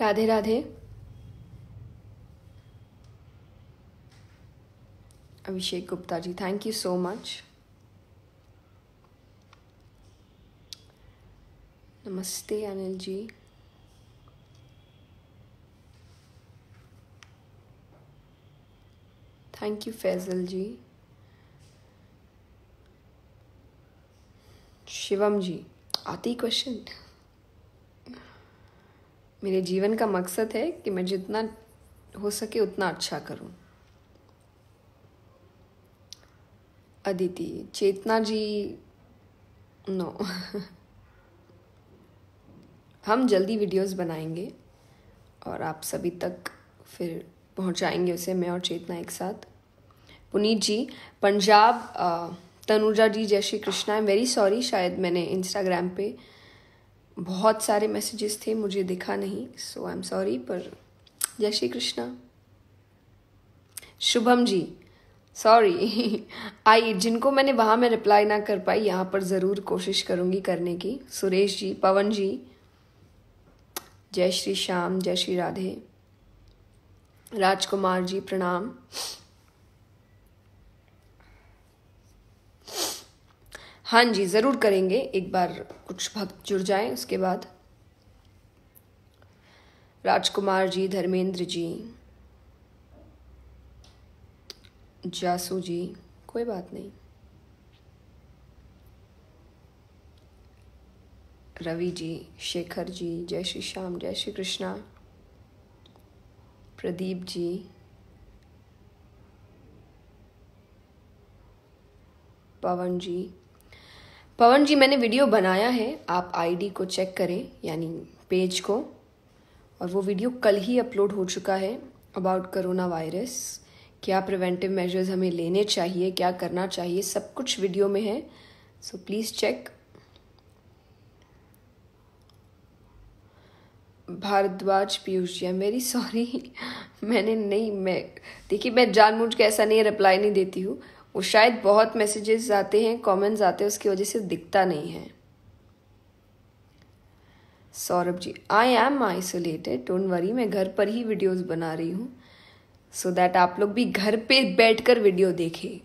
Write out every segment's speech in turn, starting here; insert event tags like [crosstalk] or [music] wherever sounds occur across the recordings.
Radhe Radhe Abhishek Gupta ji thank you so much नमस्ते Anil ji thank you Faizal ji Shivam ji आती question मेरे जीवन का मकसद है कि मैं जितना हो सके उतना अच्छा करूं अदिति चेतना जी नो [laughs] हम जल्दी वीडियोस बनाएंगे और आप सभी तक फिर पहुंचाएंगे उसे मैं और चेतना एक साथ पुनीत जी पंजाब तनुजा जी जय Shri Krishna I am very sorry शायद मैंने इंस्टाग्राम पे बहुत सारे मैसेजेस थे मुझे दिखा नहीं सो आई एम सॉरी पर जय श्री कृष्णा शुभम जी सॉरी [laughs] आई जिनको मैंने वहाँ में रिप्लाई ना कर पाई यहाँ पर ज़रूर कोशिश करूँगी करने की सुरेश जी पवन जी जय श्री श्याम जय श्री राधे राजकुमार जी प्रणाम हाँ जी ज़रूर करेंगे एक बार कुछ भक्त जुड़ जाए उसके बाद राजकुमार जी धर्मेंद्र जी जासू जी कोई बात नहीं रवि जी शेखर जी जय श्री श्याम जय श्री कृष्णा प्रदीप जी पवन जी पवन जी मैंने वीडियो बनाया है आप आईडी को चेक करें यानी पेज को और वो वीडियो कल ही अपलोड हो चुका है अबाउट करोना वायरस क्या प्रिवेंटिव मेजर्स हमें लेने चाहिए क्या करना चाहिए सब कुछ वीडियो में है so please check Bhardwaj Piyush ji I very sorry मैंने नहीं मैं देखिए मैं जानबूझ के ऐसा नहीं रिप्लाई नहीं देती हूँ वो शायद बहुत मैसेजेस आते हैं कमेंट्स आते हैं उसकी वजह से दिखता नहीं है Saurabh ji I am isolated don't worry मैं घर पर ही वीडियोस बना रही हूँ सो दैट आप लोग भी घर पे बैठकर वीडियो देखें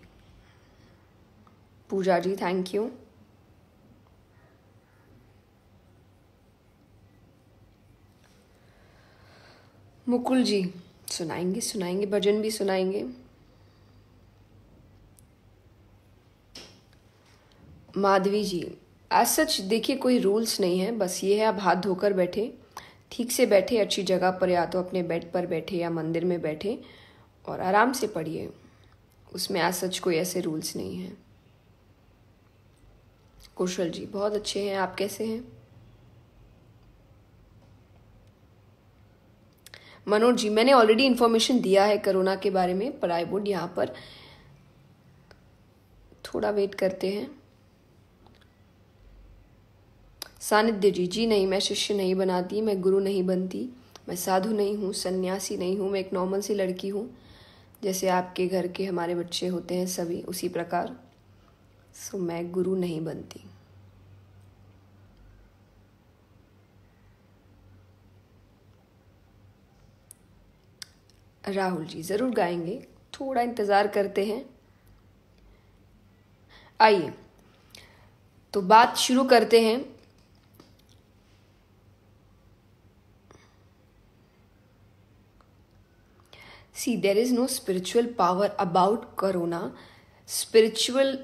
पूजा जी थैंक यू मुकुल जी सुनाएंगे सुनाएंगे भजन भी सुनाएंगे माधवी जी एज सच देखिए कोई रूल्स नहीं है बस ये है आप हाथ धोकर बैठे ठीक से बैठे अच्छी जगह पर या तो अपने बेड पर बैठे या मंदिर में बैठे और आराम से पढ़िए उसमें आज सच कोई ऐसे रूल्स नहीं है कुशल जी बहुत अच्छे हैं आप कैसे हैं मनोज जी मैंने ऑलरेडी इन्फॉर्मेशन दिया है कोरोना के बारे में पर आई वुड यहाँ पर थोड़ा वेट करते हैं सानिध्य जी जी नहीं मैं शिष्य नहीं बनाती मैं गुरु नहीं बनती मैं साधु नहीं हूँ सन्यासी नहीं हूँ मैं एक नॉर्मल सी लड़की हूँ जैसे आपके घर के हमारे बच्चे होते हैं सभी उसी प्रकार सो मैं गुरु नहीं बनती राहुल जी ज़रूर गाएंगे थोड़ा इंतज़ार करते हैं आइए तो बात शुरू करते हैं see there is no spiritual power about corona spiritual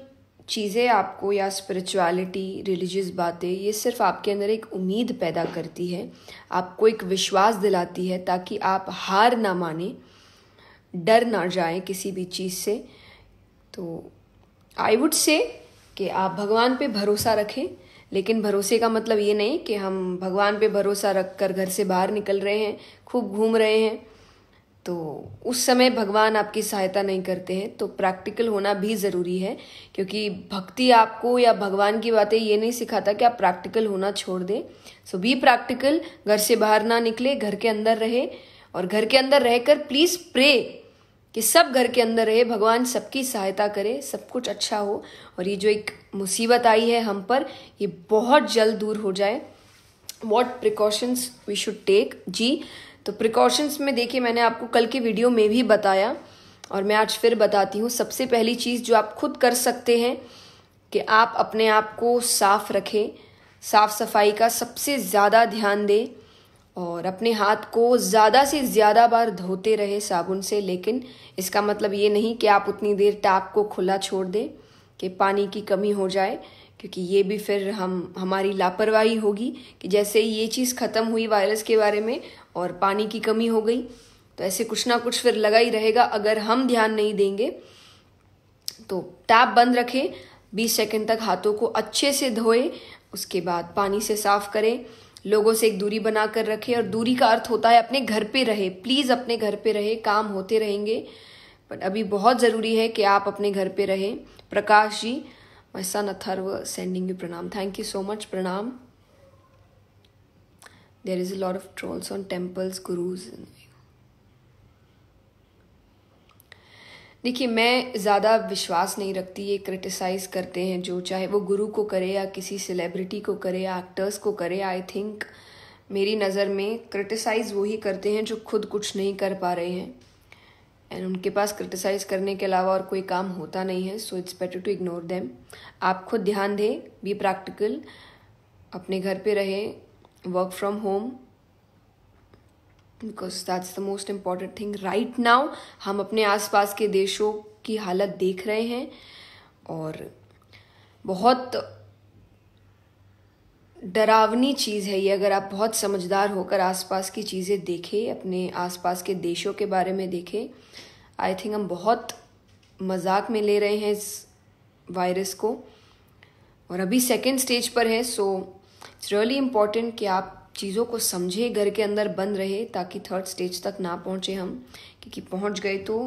चीज़ें आपको या स्पिरिचुअलिटी रिलीजियस बातें ये सिर्फ आपके अंदर एक उम्मीद पैदा करती है आपको एक विश्वास दिलाती है ताकि आप हार ना माने डर ना जाए किसी भी चीज़ से तो आई वुड से कि आप भगवान पे भरोसा रखें लेकिन भरोसे का मतलब ये नहीं कि हम भगवान पे भरोसा रख कर घर से बाहर निकल रहे हैं खूब घूम रहे हैं तो उस समय भगवान आपकी सहायता नहीं करते हैं तो प्रैक्टिकल होना भी ज़रूरी है क्योंकि भक्ति आपको या भगवान की बातें ये नहीं सिखाता कि आप प्रैक्टिकल होना छोड़ दें सो बी प्रैक्टिकल घर से बाहर ना निकले घर के अंदर रहे और घर के अंदर रहकर प्लीज़ प्रे कि सब घर के अंदर रहे भगवान सबकी सहायता करे सब कुछ अच्छा हो और ये जो एक मुसीबत आई है हम पर ये बहुत जल्द दूर हो जाए what precautions we should take जी तो प्रिकॉशंस में देखिए मैंने आपको कल के वीडियो में भी बताया और मैं आज फिर बताती हूँ सबसे पहली चीज़ जो आप खुद कर सकते हैं कि आप अपने आप को साफ़ रखें साफ़ सफाई का सबसे ज़्यादा ध्यान दें और अपने हाथ को ज़्यादा से ज़्यादा बार धोते रहे साबुन से लेकिन इसका मतलब ये नहीं कि आप उतनी देर टैप को खुला छोड़ दें कि पानी की कमी हो जाए क्योंकि ये भी फिर हम हमारी लापरवाही होगी कि जैसे ये चीज़ ख़त्म हुई वायरस के बारे में और पानी की कमी हो गई तो ऐसे कुछ ना कुछ फिर लगा ही रहेगा अगर हम ध्यान नहीं देंगे तो टैप बंद रखें बीस सेकेंड तक हाथों को अच्छे से धोएं उसके बाद पानी से साफ करें लोगों से एक दूरी बना कर रखें और दूरी का अर्थ होता है अपने घर पे रहे प्लीज़ अपने घर पे रहे काम होते रहेंगे बट अभी बहुत ज़रूरी है कि आप अपने घर पे रहें प्रकाश जी मैसा नथर्व सेंडिंग यू प्रणाम थैंक यू सो मच प्रणाम there is a lot of trolls on temples gurus देखिए मैं ज़्यादा विश्वास नहीं रखती ये क्रिटिसाइज़ करते हैं जो चाहे वो गुरु को करे या किसी सेलिब्रिटी को करे या एक्टर्स को करे आई थिंक मेरी नज़र में क्रिटिसाइज़ वही करते हैं जो खुद कुछ नहीं कर पा रहे हैं एंड उनके पास क्रिटिसाइज़ करने के अलावा और कोई काम होता नहीं है so it's better to ignore them आप खुद ध्यान दें बी प्रैक्टिकल अपने घर पे रहें work from home because that's the most important thing right now हम अपने आस पास के देशों की हालत देख रहे हैं और बहुत डरावनी चीज़ है ये अगर आप बहुत समझदार होकर आसपास की चीज़ें देखें अपने आस पास के देशों के बारे में देखें आई थिंक हम बहुत मजाक में ले रहे हैं इस वायरस को और अभी सेकेंड स्टेज पर है so so it's really important कि आप चीज़ों को समझे घर के अंदर बंद रहे ताकि थर्ड स्टेज तक ना पहुँचे हम क्योंकि पहुँच गए तो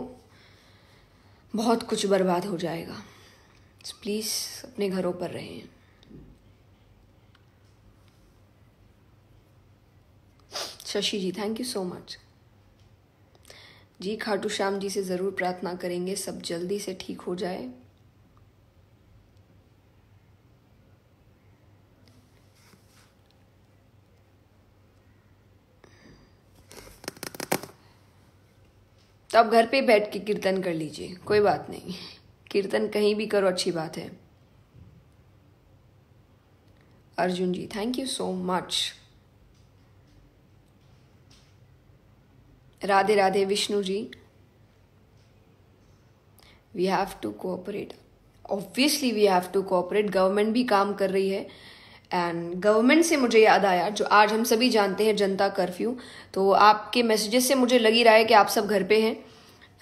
बहुत कुछ बर्बाद हो जाएगा प्लीज़ अपने घरों पर रहें Shashi ji thank you so much ji Khatu Shyam ji से ज़रूर प्रार्थना करेंगे सब जल्दी से ठीक हो जाए तो आप घर पे बैठ के कीर्तन कर लीजिए कोई बात नहीं कीर्तन कहीं भी करो अच्छी बात है Arjun ji thank you so much Radhe Radhe Vishnu ji we have to cooperate obviously we have to cooperate government भी काम कर रही है एंड गवर्नमेंट से मुझे याद आया जो आज हम सभी जानते हैं जनता कर्फ्यू तो आपके मैसेजेस से मुझे लगी रहा है कि आप सब घर पे हैं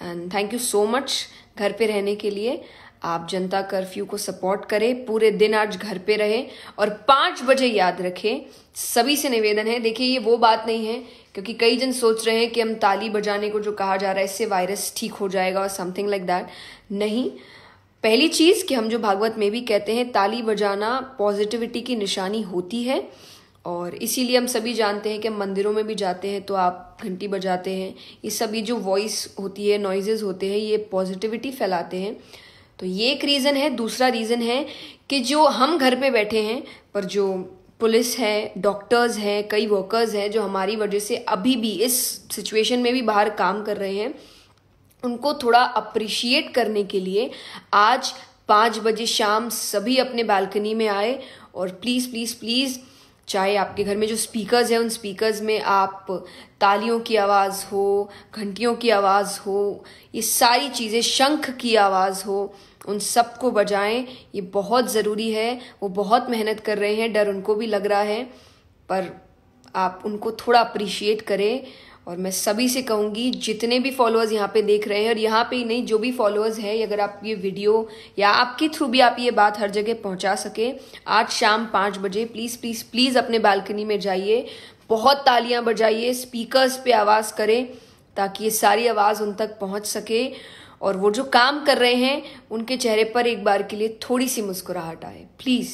and thank you so much घर पे रहने के लिए आप जनता कर्फ्यू को सपोर्ट करें पूरे दिन आज घर पे रहे और पाँच बजे याद रखें सभी से निवेदन है देखिए ये वो बात नहीं है क्योंकि कई जन सोच रहे हैं कि हम ताली बजाने को जो कहा जा रहा है इससे वायरस ठीक हो जाएगा और समथिंग लाइक दैट नहीं पहली चीज़ कि हम जो भागवत में भी कहते हैं ताली बजाना पॉजिटिविटी की निशानी होती है और इसीलिए हम सभी जानते हैं कि हम मंदिरों में भी जाते हैं तो आप घंटी बजाते हैं ये सभी जो वॉइस होती है नॉइजेज होते हैं ये पॉजिटिविटी फैलाते हैं तो ये एक रीज़न है दूसरा रीज़न है कि जो हम घर पे बैठे हैं पर जो पुलिस है डॉक्टर्स हैं कई वर्कर्स हैं जो हमारी वजह से अभी भी इस सिचुएशन में भी बाहर काम कर रहे हैं उनको थोड़ा अप्रिशिएट करने के लिए आज पाँच बजे शाम सभी अपने बालकनी में आए और प्लीज़ प्लीज़ प्लीज़ चाहे आपके घर में जो स्पीकर्स हैं उन स्पीकर्स में आप तालियों की आवाज़ हो घंटियों की आवाज़ हो ये सारी चीज़ें शंख की आवाज़ हो उन सबको बजाएं ये बहुत ज़रूरी है वो बहुत मेहनत कर रहे हैं डर उनको भी लग रहा है पर आप उनको थोड़ा अप्रिशिएट करें और मैं सभी से कहूँगी जितने भी फॉलोअर्स यहाँ पे देख रहे हैं और यहाँ पे ही नहीं जो भी फॉलोअर्स हैं अगर आप ये वीडियो या आपके थ्रू भी आप ये बात हर जगह पहुँचा सके आज शाम पाँच बजे प्लीज़ प्लीज़ प्लीज़ अपने बालकनी में जाइए बहुत तालियां बजाइए स्पीकर्स पे आवाज़ करें ताकि ये सारी आवाज़ उन तक पहुँच सके और वो जो काम कर रहे हैं उनके चेहरे पर एक बार के लिए थोड़ी सी मुस्कुराहट आए please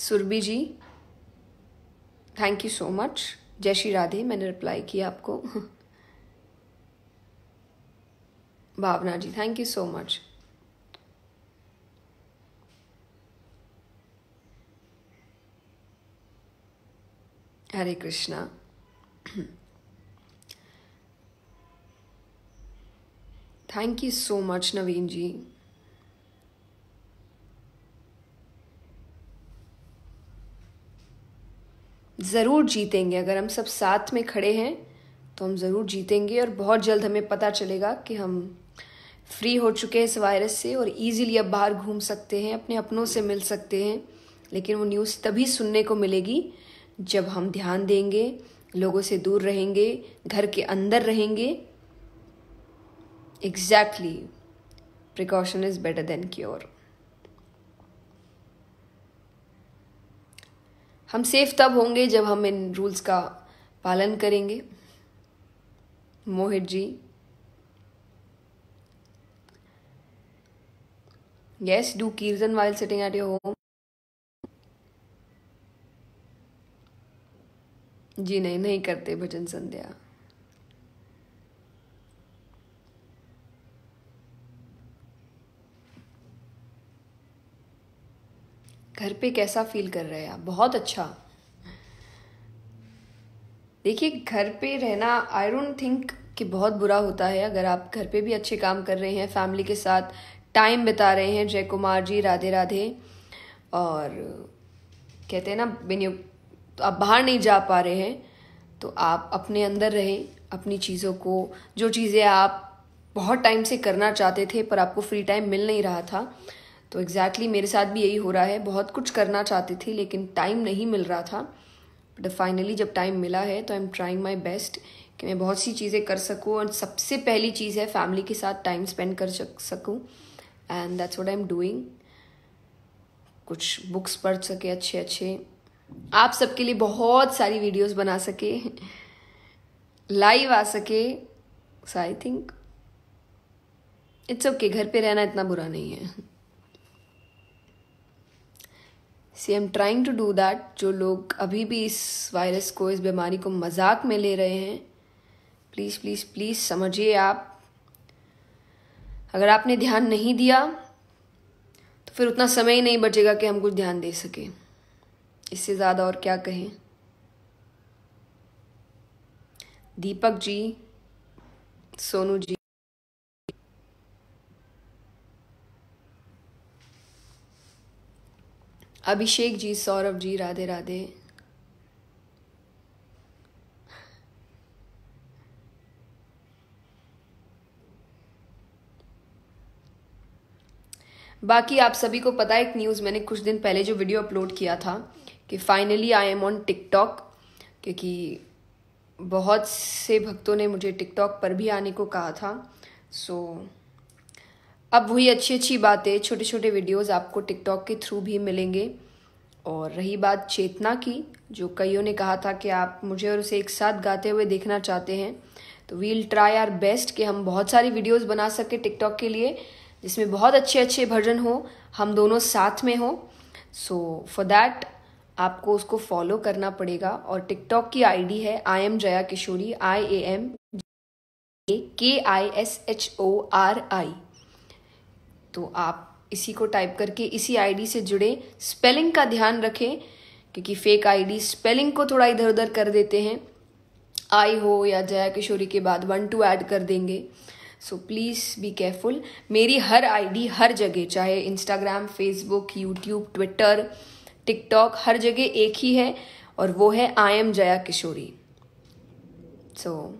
Surabhi ji thank you so much जय श्री राधे मैंने रिप्लाई किया आपको Bhavana ji thank you so much Hare Krishna thank you so much Naveen ji ज़रूर जीतेंगे अगर हम सब साथ में खड़े हैं तो हम ज़रूर जीतेंगे और बहुत जल्द हमें पता चलेगा कि हम फ्री हो चुके हैं इस वायरस से और इजीली अब बाहर घूम सकते हैं अपने अपनों से मिल सकते हैं लेकिन वो न्यूज़ तभी सुनने को मिलेगी जब हम ध्यान देंगे लोगों से दूर रहेंगे घर के अंदर रहेंगे exactly precaution is better than cure हम सेफ तब होंगे जब हम इन रूल्स का पालन करेंगे Mohit ji yes do kirtan while sitting at your home जी नहीं नहीं करते भजन संध्या घर पे कैसा फील कर रहे हैं आप बहुत अच्छा देखिए घर पे रहना आई डोंट थिंक कि बहुत बुरा होता है अगर आप घर पे भी अच्छे काम कर रहे हैं फैमिली के साथ टाइम बिता रहे हैं जय कुमार जी राधे राधे और कहते हैं ना बिन तो आप बाहर नहीं जा पा रहे हैं तो आप अपने अंदर रहें अपनी चीज़ों को जो चीज़ें आप बहुत टाइम से करना चाहते थे पर आपको फ्री टाइम मिल नहीं रहा था तो एग्जैक्टली exactly मेरे साथ भी यही हो रहा है बहुत कुछ करना चाहती थी लेकिन टाइम नहीं मिल रहा था बट फाइनली जब टाइम मिला है तो I am trying my best कि मैं बहुत सी चीज़ें कर सकूँ और सबसे पहली चीज़ है फैमिली के साथ टाइम स्पेंड कर सकूँ and that's what I am doing कुछ बुक्स पढ़ सके अच्छे अच्छे आप सबके लिए बहुत सारी वीडियोस बना सके लाइव आ सके so I think it's okay घर पे रहना इतना बुरा नहीं है सी am trying to do that जो लोग अभी भी इस वायरस को इस बीमारी को मजाक में ले रहे हैं प्लीज़ प्लीज़ प्लीज़ समझिए आप अगर आपने ध्यान नहीं दिया तो फिर उतना समय ही नहीं बचेगा कि हम कुछ ध्यान दे सकें इससे ज़्यादा और क्या कहें दीपक जी सोनू जी अभिषेक जी सौरभ जी राधे राधे बाकी आप सभी को पता है एक न्यूज़ मैंने कुछ दिन पहले जो वीडियो अपलोड किया था कि finally I am on TikTok क्योंकि बहुत से भक्तों ने मुझे टिकटॉक पर भी आने को कहा था सो so, अब वही अच्छी अच्छी बातें छोटे छोटे वीडियोस आपको टिकटॉक के थ्रू भी मिलेंगे और रही बात चेतना की जो कईयों ने कहा था कि आप मुझे और उसे एक साथ गाते हुए देखना चाहते हैं तो वील ट्राई आर बेस्ट कि हम बहुत सारी वीडियोस बना सकें टिकटॉक के लिए जिसमें बहुत अच्छे अच्छे भजन हो हम दोनों साथ में हो सो फॉर दैट आपको उसको फॉलो करना पड़ेगा और टिकटॉक की आईडी है I am Jaya Kishori I A M K I S H O R I तो आप इसी को टाइप करके इसी आईडी से जुड़े स्पेलिंग का ध्यान रखें क्योंकि फेक आईडी स्पेलिंग को थोड़ा इधर उधर कर देते हैं आई हो या जया किशोरी के बाद वन टू ऐड कर देंगे सो प्लीज़ बी केयरफुल मेरी हर आईडी हर जगह चाहे Instagram Facebook YouTube Twitter TikTok हर जगह एक ही है और वो है I am Jaya Kishori so so,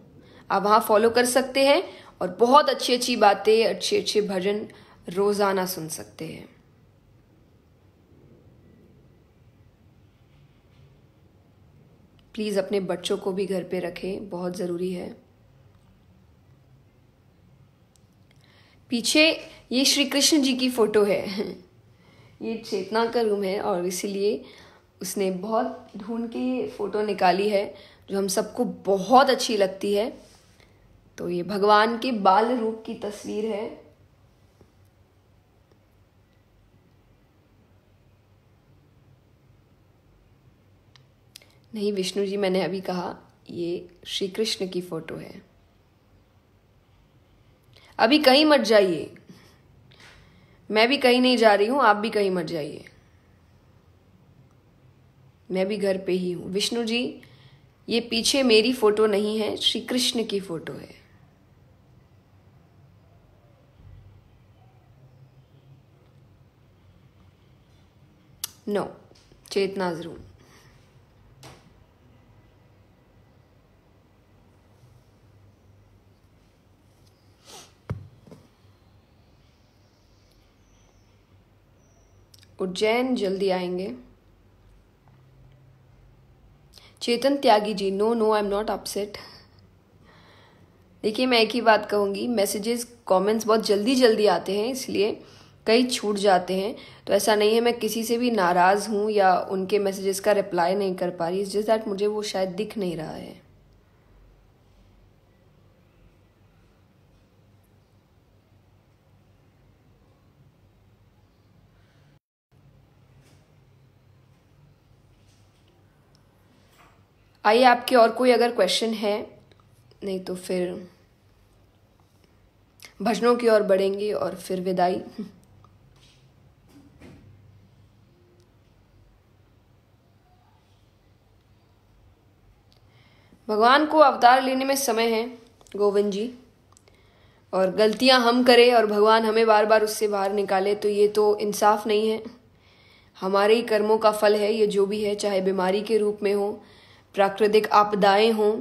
आप वहाँ फॉलो कर सकते हैं और बहुत अच्छी अच्छी बातें अच्छे अच्छे भजन रोज़ाना सुन सकते हैं प्लीज़ अपने बच्चों को भी घर पे रखें बहुत ज़रूरी है पीछे ये श्री कृष्ण जी की फ़ोटो है [laughs] ये चेतना का रूम है और इसीलिए उसने बहुत ढूंढ के ये फ़ोटो निकाली है जो हम सबको बहुत अच्छी लगती है तो ये भगवान के बाल रूप की तस्वीर है नहीं विष्णु जी मैंने अभी कहा ये श्री कृष्ण की फोटो है अभी कहीं मत जाइए मैं भी कहीं नहीं जा रही हूं आप भी कहीं मत जाइए मैं भी घर पे ही हूं विष्णु जी ये पीछे मेरी फोटो नहीं है श्री कृष्ण की फोटो है नो no, चेतना जरूर उज्जैन जल्दी आएंगे Chetan Tyagi ji no no I am not upset देखिए मैं एक ही बात कहूँगी मैसेजेस कमेंट्स बहुत जल्दी जल्दी आते हैं इसलिए कई छूट जाते हैं तो ऐसा नहीं है मैं किसी से भी नाराज़ हूँ या उनके मैसेजेस का रिप्लाई नहीं कर पा रही जस्ट दैट मुझे वो शायद दिख नहीं रहा है आइए आपके और कोई अगर क्वेश्चन है नहीं तो फिर भजनों की ओर बढ़ेंगे और फिर विदाई भगवान को अवतार लेने में समय है गोविंद जी और गलतियां हम करें और भगवान हमें बार बार उससे बाहर निकाले तो ये तो इंसाफ नहीं है हमारे ही कर्मों का फल है ये जो भी है चाहे बीमारी के रूप में हो प्राकृतिक आपदाएं हों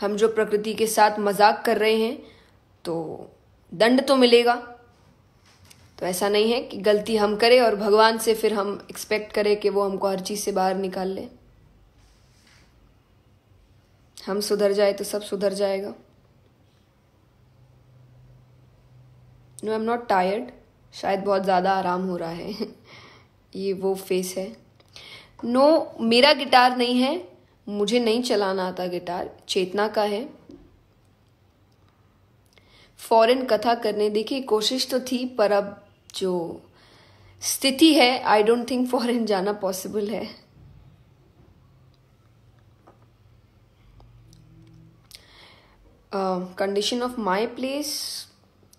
हम जो प्रकृति के साथ मजाक कर रहे हैं तो दंड तो मिलेगा तो ऐसा नहीं है कि गलती हम करें और भगवान से फिर हम एक्सपेक्ट करें कि वो हमको हर चीज़ से बाहर निकाल ले हम सुधर जाए तो सब सुधर जाएगा no I am not tired शायद बहुत ज़्यादा आराम हो रहा है [laughs] ये वो फेस है नो no, मेरा गिटार नहीं है मुझे नहीं चलाना आता गिटार चेतना का है फॉरेन कथा करने देखिए कोशिश तो थी पर अब जो स्थिति है आई डोंट थिंक फॉरेन जाना पॉसिबल है कंडीशन ऑफ माय प्लेस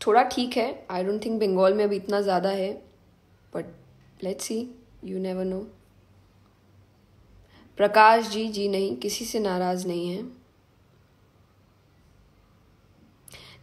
थोड़ा ठीक है आई डोंट थिंक बंगाल में अभी इतना ज़्यादा है but let's see you never know Prakash ji जी नहीं किसी से नाराज नहीं है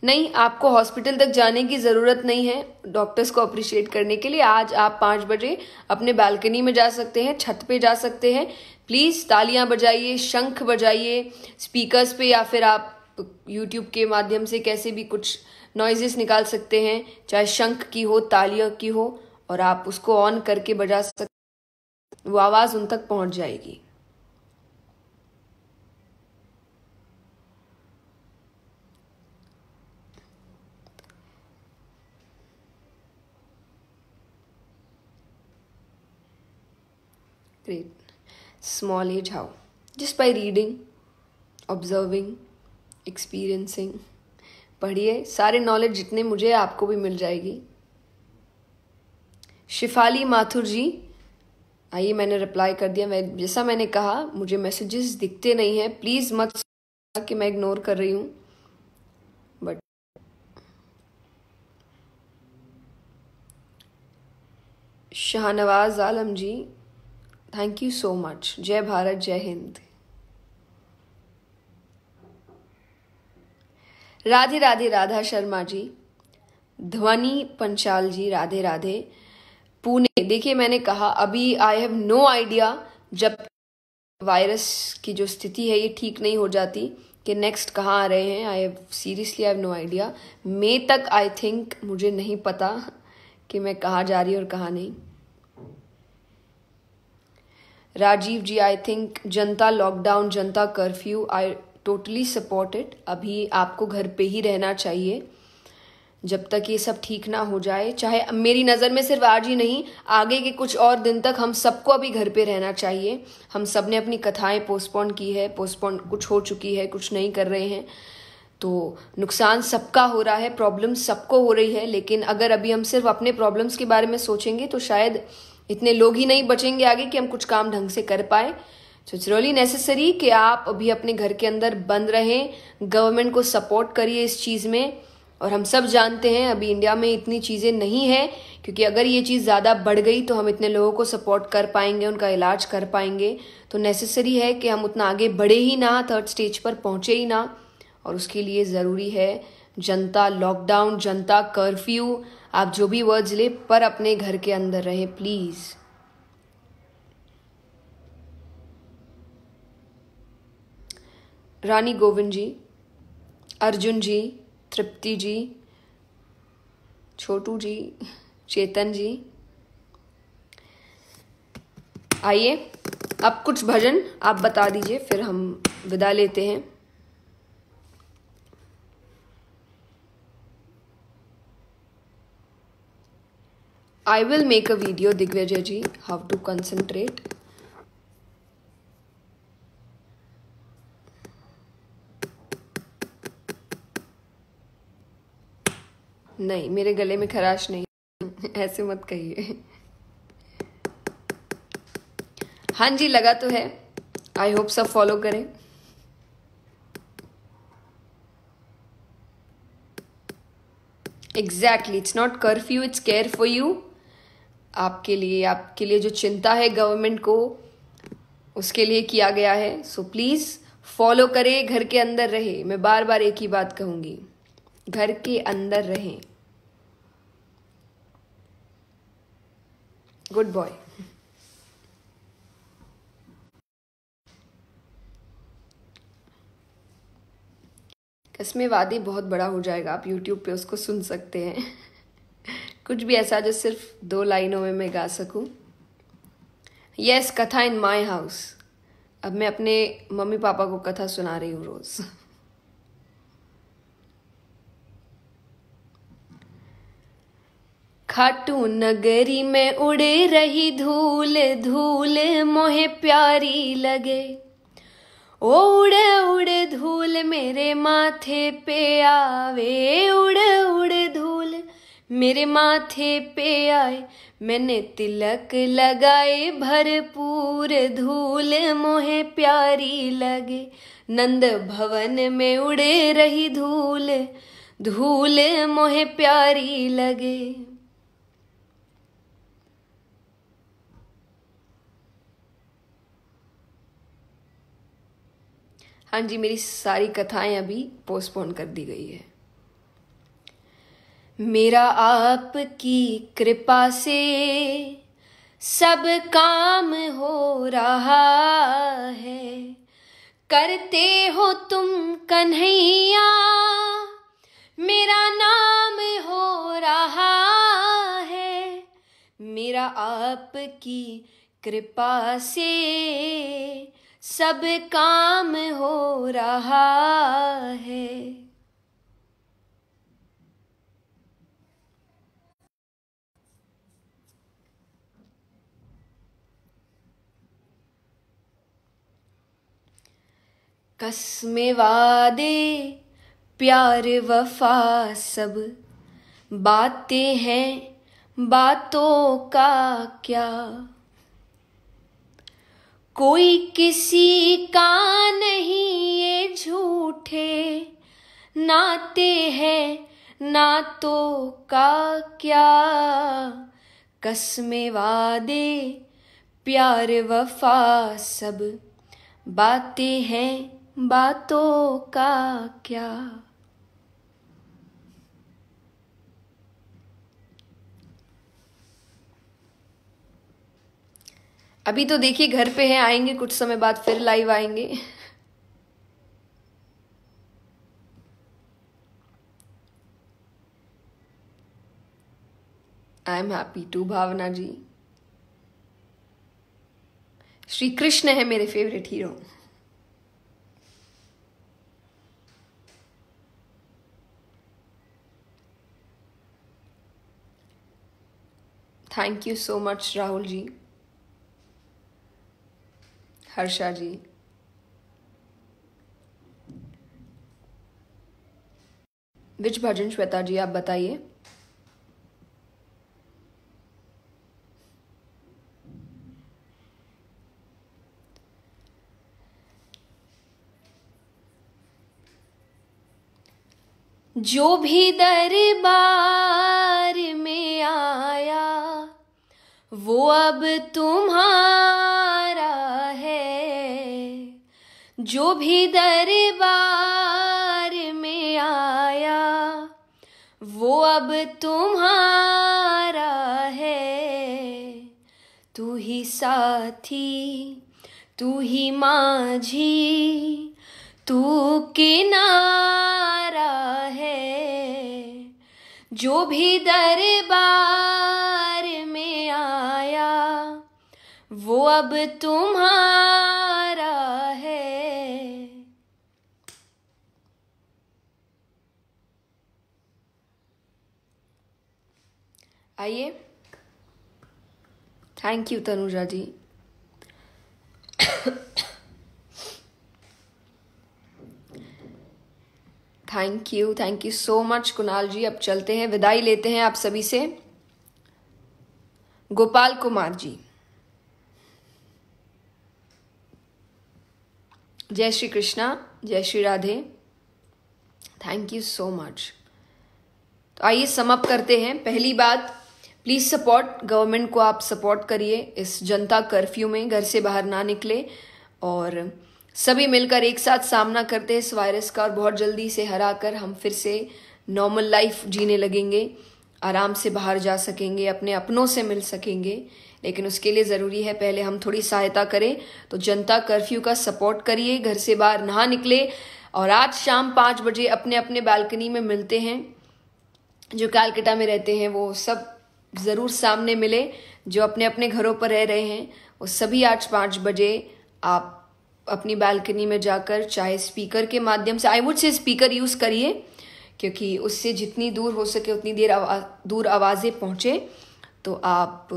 नहीं आपको हॉस्पिटल तक जाने की ज़रूरत नहीं है डॉक्टर्स को अप्रिशिएट करने के लिए आज आप पाँच बजे अपने बालकनी में जा सकते हैं छत पे जा सकते हैं प्लीज़ तालियां बजाइए शंख बजाइए स्पीकर्स पे या फिर आप यूट्यूब के माध्यम से कैसे भी कुछ नॉइजेस निकाल सकते हैं चाहे शंख की हो तालियां की हो और आप उसको ऑन करके बजा सकते वो आवाज़ उन तक पहुंच जाएगी great small age how just by reading observing experiencing पढ़िए सारे नॉलेज जितने मुझे आपको भी मिल जाएगी शिफाली माथुर जी आइए मैंने रिप्लाई कर दिया मैं जैसा मैंने कहा मुझे मैसेजेस दिखते नहीं हैं प्लीज़ मत कि मैं इग्नोर कर रही हूँ but Shahnawaz Alam ji thank you so much जय भारत जय हिंद राधे राधे राधा शर्मा जी ध्वनि पंचाल जी राधे राधे पुणे देखिए मैंने कहा अभी आई हैव नो आइडिया जब वायरस की जो स्थिति है ये ठीक नहीं हो जाती कि नेक्स्ट कहाँ आ रहे हैं I have seriously I have no idea May तक आई थिंक मुझे नहीं पता कि मैं कहाँ जा रही हूँ और कहाँ नहीं Rajiv ji I think Janata lockdown Janata curfew I totally support it अभी आपको घर पे ही रहना चाहिए जब तक ये सब ठीक ना हो जाए चाहे मेरी नज़र में सिर्फ आज ही नहीं आगे के कुछ और दिन तक हम सबको अभी घर पे रहना चाहिए हम सब ने अपनी कथाएं पोस्टपोन की है पोस्टपोन कुछ हो चुकी है कुछ नहीं कर रहे हैं तो नुकसान सबका हो रहा है प्रॉब्लम सबको हो रही है लेकिन अगर अभी हम सिर्फ अपने प्रॉब्लम्स के बारे में सोचेंगे तो शायद इतने लोग ही नहीं बचेंगे आगे कि हम कुछ काम ढंग से कर पाए सो इट्स रियली नेसेसरी कि आप अभी अपने घर के अंदर बंद रहें गवर्नमेंट को सपोर्ट करिए इस चीज़ में और हम सब जानते हैं अभी इंडिया में इतनी चीज़ें नहीं है क्योंकि अगर ये चीज़ ज़्यादा बढ़ गई तो हम इतने लोगों को सपोर्ट कर पाएंगे उनका इलाज कर पाएंगे तो नेसेसरी है कि हम उतना आगे बढ़े ही ना थर्ड स्टेज पर पहुँचे ही ना और उसके लिए ज़रूरी है जनता लॉकडाउन जनता कर्फ्यू आप जो भी वर्ड्स ले पर अपने घर के अंदर रहे प्लीज़ रानी गोविंद जी अर्जुन जी तृप्ति जी छोटू जी चेतन जी आइए अब कुछ भजन आप बता दीजिए फिर हम विदा लेते हैं I will make a video Digvijay ji how to concentrate नहीं मेरे गले में खराश नहीं [laughs] ऐसे मत कहिए हाँ जी लगा तो है आई होप सब फॉलो करें exactly it's not curfew it's care for you आपके लिए आपके लिए जो चिंता है गवर्नमेंट को उसके लिए किया गया है सो प्लीज़ फॉलो करे घर के अंदर रहे मैं बार बार एक ही बात कहूंगी घर के अंदर रहे गुड बॉय कस्मे वादी बहुत बड़ा हो जाएगा आप यूट्यूब पे उसको सुन सकते हैं कुछ भी ऐसा जो सिर्फ दो लाइनों में मैं गा सकूं यस कथा इन माई हाउस अब मैं अपने मम्मी पापा को कथा सुना रही हूं रोज़ खाटू नगरी में उड़े रही धूल धूल मोहे प्यारी लगे ओ उड़े उड़े धूल मेरे माथे पे आवे उड़े उड़े मेरे माथे पे आए मैंने तिलक लगाए भरपूर धूल मोहे प्यारी लगे नंद भवन में उड़े रही धूल धूल मोहे प्यारी लगे हाँ जी मेरी सारी कथाएं अभी पोस्टपोन कर दी गई है मेरा आपकी कृपा से सब काम हो रहा है करते हो तुम कन्हैया मेरा नाम हो रहा है मेरा आपकी कृपा से सब काम हो रहा है कसमे वादे प्यार वफा सब बातें हैं बातों का क्या कोई किसी का नहीं ये झूठे नाते हैं नातों का क्या कसमे वादे प्यार वफा सब बातें हैं बातों का क्या अभी तो देखिए घर पे हैं आएंगे कुछ समय बाद फिर लाइव आएंगे I am happy to Bhavana ji Shri Krishna है मेरे favourite hero thank you so much Rahul ji Harsha ji which bhajan Shweta ji आप बताइए जो भी दरबार में आया वो अब तुम्हारा है जो भी दरबार में आया वो अब तुम्हारा है तू ही साथी तू ही माझी तू किनारा है जो भी दरबार अब तुम्हारा है आइए thank you Tanuja ji thank you thank you so much Kunal ji अब चलते हैं विदाई लेते हैं आप सभी से गोपाल कुमार जी जय श्री कृष्णा जय Shri Radhe thank you so much तो आइए समअप करते हैं पहली बात प्लीज़ सपोर्ट गवर्नमेंट को आप सपोर्ट करिए इस जनता कर्फ्यू में घर से बाहर ना निकले और सभी मिलकर एक साथ सामना करते हैं इस वायरस का और बहुत जल्दी से हरा कर हम फिर से नॉर्मल लाइफ जीने लगेंगे आराम से बाहर जा सकेंगे अपने अपनों से मिल सकेंगे लेकिन उसके लिए ज़रूरी है पहले हम थोड़ी सहायता करें तो जनता कर्फ्यू का सपोर्ट करिए घर से बाहर ना निकले और आज शाम पाँच बजे अपने अपने बालकनी में मिलते हैं जो कालकटा में रहते हैं वो सब ज़रूर सामने मिले जो अपने अपने घरों पर रह रहे हैं वो सभी आज पाँच बजे आप अपनी बालकनी में जाकर चाहे स्पीकर के माध्यम से I would say speaker use करिए क्योंकि उससे जितनी दूर हो सके उतनी देर आवा, दूर आवाज़ें पहुंचे तो आप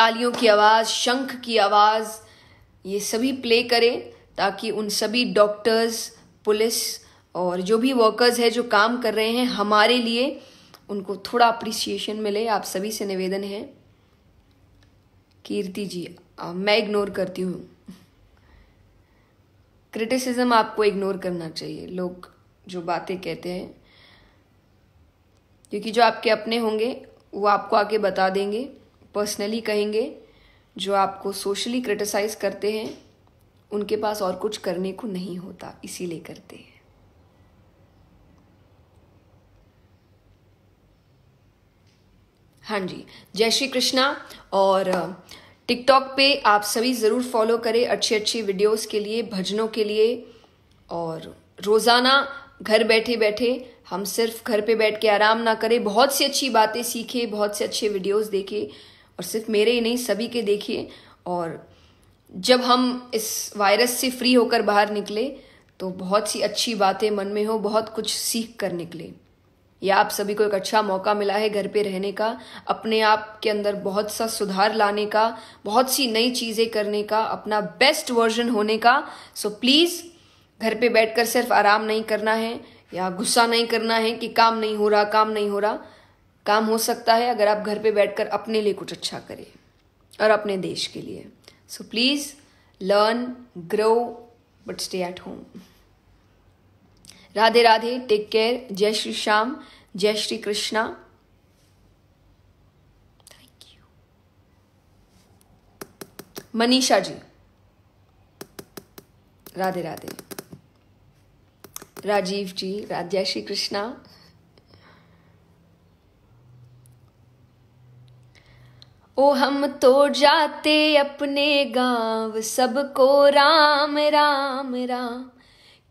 तालियों की आवाज़ शंख की आवाज़ ये सभी प्ले करें ताकि उन सभी डॉक्टर्स पुलिस और जो भी वर्कर्स है जो काम कर रहे हैं हमारे लिए उनको थोड़ा अप्रिसिएशन मिले आप सभी से निवेदन है कीर्ति जी आ, मैं इग्नोर करती हूँ क्रिटिसिज्म आपको इग्नोर करना चाहिए लोग जो बातें कहते हैं क्योंकि जो आपके अपने होंगे वो आपको आके बता देंगे पर्सनली कहेंगे जो आपको सोशली क्रिटिसाइज करते हैं उनके पास और कुछ करने को नहीं होता इसीलिए करते हैं हाँ जी जय श्री कृष्णा और टिकटॉक पे आप सभी ज़रूर फॉलो करें अच्छी अच्छी वीडियोस के लिए भजनों के लिए और रोज़ाना घर बैठे बैठे हम सिर्फ घर पे बैठ के आराम ना करें बहुत सी अच्छी बातें सीखें बहुत से अच्छे वीडियोस देखें और सिर्फ मेरे ही नहीं सभी के देखिए और जब हम इस वायरस से फ्री होकर बाहर निकले तो बहुत सी अच्छी बातें मन में हो बहुत कुछ सीख कर निकले या आप सभी को एक अच्छा मौका मिला है घर पे रहने का अपने आप के अंदर बहुत सा सुधार लाने का बहुत सी नई चीज़ें करने का अपना बेस्ट वर्जन होने का सो प्लीज़ घर पे बैठकर सिर्फ आराम नहीं करना है या गुस्सा नहीं करना है कि काम नहीं हो रहा काम नहीं हो रहा काम हो सकता है अगर आप घर पे बैठकर अपने लिए कुछ अच्छा करें और अपने देश के लिए so please learn grow but stay at home Radhe Radhe take care जय श्री श्याम जय श्री कृष्णा थैंक यू मनीषा जी राधे राधे राजीव जी राधे श्री कृष्णा ओ हम तो जाते अपने गांव सबको राम राम राम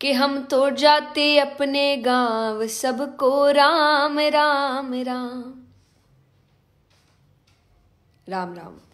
कि हम तो जाते अपने गांव सबको राम राम राम राम राम